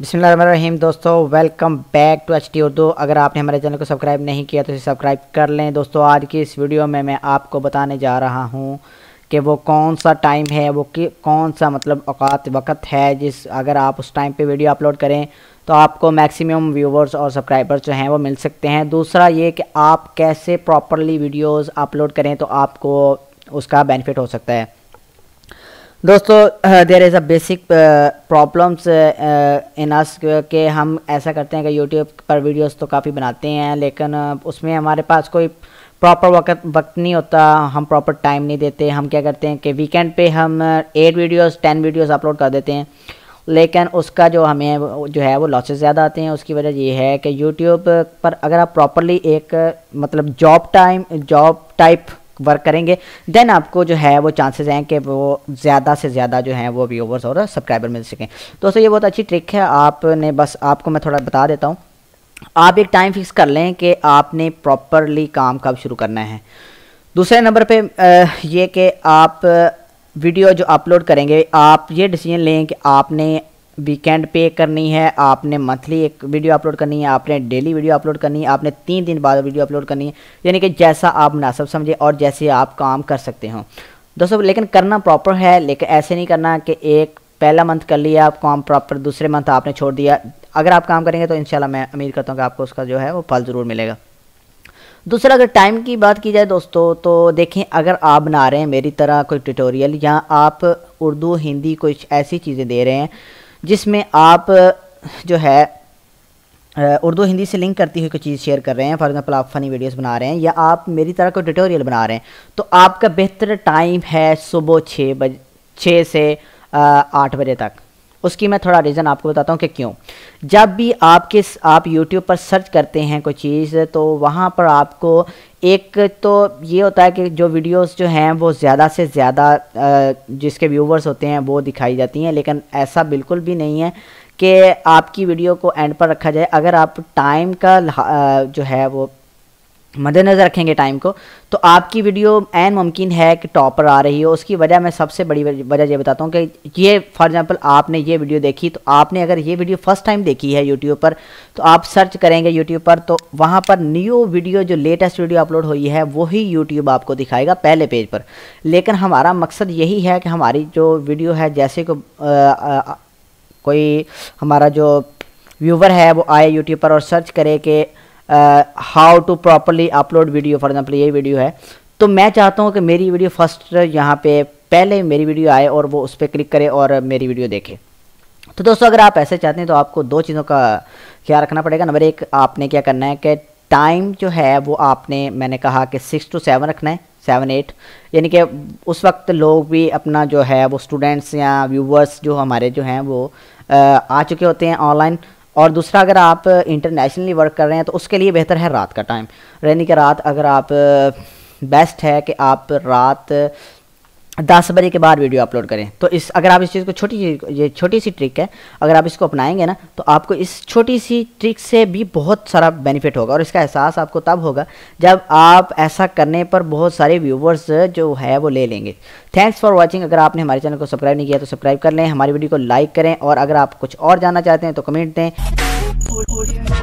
बिसमीम दोस्तों welcome back to H T Urdu अगर आपने हमारे चैनल को सब्सक्राइब नहीं किया तो इसे सब्सक्राइब कर लें दोस्तों आज की इस वीडियो में मैं आपको बताने जा रहा हूं कि वो कौन सा टाइम है वो कि कौन सा मतलब अवकात वक़्त है जिस अगर आप उस टाइम पे वीडियो अपलोड करें तो आपको मैक्सिमम व्यूवर्स और सब्सक्राइबर्स जो हैं वो मिल सकते हैं दूसरा ये कि आप कैसे प्रॉपरली वीडियोस अपलोड करें तो आपको उसका बेनिफिट हो सकता है दोस्तों there is a basic problems in us के हम ऐसा करते हैं कि यूट्यूब पर वीडियोस तो काफ़ी बनाते हैं लेकिन उसमें हमारे पास कोई प्रॉपर वक्त वक्त नहीं होता हम प्रॉपर टाइम नहीं देते हम क्या करते हैं कि वीकेंड पे हम eight videos ten videos upload कर देते हैं लेकिन उसका जो हमें जो है वो लॉसेस ज़्यादा आते हैं उसकी वजह ये है कि यूट्यूब पर अगर आप प्रॉपरली एक मतलब job time job type work करेंगे देन आपको जो है वो चांसेस हैं कि वो ज़्यादा से ज़्यादा जो है वो व्यूवर्स और सब्सक्राइबर मिल सकें दोस्तों ये बहुत अच्छी ट्रिक है आपने बस आपको मैं थोड़ा बता देता हूँ आप एक टाइम फिक्स कर लें कि आपने प्रॉपरली काम कब शुरू करना है दूसरे नंबर पे ये कि आप वीडियो जो अपलोड करेंगे आप ये डिसीजन लें कि आपने वीकेंड पे करनी है आपने मंथली एक वीडियो अपलोड करनी है आपने डेली वीडियो अपलोड करनी है आपने तीन दिन बाद वीडियो अपलोड करनी है यानी कि जैसा आप मुनासब समझे और जैसे आप काम कर सकते हो दोस्तों लेकिन करना प्रॉपर है लेकिन ऐसे नहीं करना कि एक पहला मंथ कर लिया आप काम प्रॉपर दूसरे मंथ आपने छोड़ दिया अगर आप काम करेंगे तो इंशाल्लाह मैं उम्मीद करता हूँ कि आपको उसका जो है वो फल ज़रूर मिलेगा दूसरा अगर टाइम की बात की जाए दोस्तों तो देखें अगर आप बना रहे हैं मेरी तरह कोई ट्यूटोरियल या आप उर्दू हिंदी कुछ ऐसी चीज़ें दे रहे हैं जिसमें आप जो है उर्दू हिंदी से लिंक करती हुई कोई चीज़ शेयर कर रहे हैं फॉर एग्जाम्पल आप फ़नी वीडियोस बना रहे हैं या आप मेरी तरह कोई ट्यूटोरियल बना रहे हैं तो आपका बेहतर टाइम है सुबह छः बज छः से आठ बजे तक उसकी मैं थोड़ा रीज़न आपको बताता हूँ कि क्यों जब भी आप किस आप यूट्यूब पर सर्च करते हैं कोई चीज़ तो वहाँ पर आपको एक तो ये होता है कि जो वीडियोस जो हैं वो ज़्यादा से ज़्यादा जिसके व्यूवर्स होते हैं वो दिखाई जाती हैं लेकिन ऐसा बिल्कुल भी नहीं है कि आपकी वीडियो को एंड पर रखा जाए अगर आप टाइम का जो है वो मद्देनज़र रखेंगे टाइम को तो आपकी वीडियो एन मुमकिन है कि टॉपर आ रही हो उसकी वजह मैं सबसे बड़ी वजह ये बताता हूँ कि ये फॉर एग्जांपल आपने ये वीडियो देखी तो आपने अगर ये वीडियो फर्स्ट टाइम देखी है यूट्यूब पर तो आप सर्च करेंगे यूट्यूब पर तो वहाँ पर न्यू वीडियो जो लेटेस्ट वीडियो अपलोड हुई है वही यूट्यूब आपको दिखाएगा पहले पेज पर लेकिन हमारा मकसद यही है कि हमारी जो वीडियो है जैसे को आ, आ, कोई हमारा जो व्यूवर है वो आए यूट्यूब पर और सर्च करे कि how to properly upload video for example ये वीडियो है तो मैं चाहता हूँ कि मेरी वीडियो फर्स्ट यहाँ पे पहले मेरी वीडियो आए और वो उस पर क्लिक करे और मेरी वीडियो देखे तो दोस्तों अगर आप ऐसे चाहते हैं तो आपको दो चीज़ों का ख्याल रखना पड़ेगा नंबर एक आपने क्या करना है कि टाइम जो है वो आपने मैंने कहा कि सिक्स टू सेवन रखना है सेवन एट यानी कि उस वक्त लोग भी अपना जो है वो स्टूडेंट्स या व्यूवर्स जो हमारे जो हैं वो uh, आ चुके होते हैं ऑनलाइन और दूसरा अगर आप इंटरनेशनली वर्क कर रहे हैं तो उसके लिए बेहतर है रात का टाइम यानी कि रात अगर आप बेस्ट है कि आप रात दस बजे के बाद वीडियो अपलोड करें तो इस अगर आप इस चीज़ को छोटी ये छोटी सी ट्रिक है अगर आप इसको अपनाएंगे ना तो आपको इस छोटी सी ट्रिक से भी बहुत सारा बेनिफिट होगा और इसका एहसास आपको तब होगा जब आप ऐसा करने पर बहुत सारे व्यूवर्स जो है वो ले लेंगे थैंक्स फॉर वॉचिंग अगर आपने हमारे चैनल को सब्सक्राइब नहीं किया तो सब्सक्राइब कर लें हमारी वीडियो को लाइक करें और अगर आप कुछ और जानना चाहते हैं तो कमेंट दें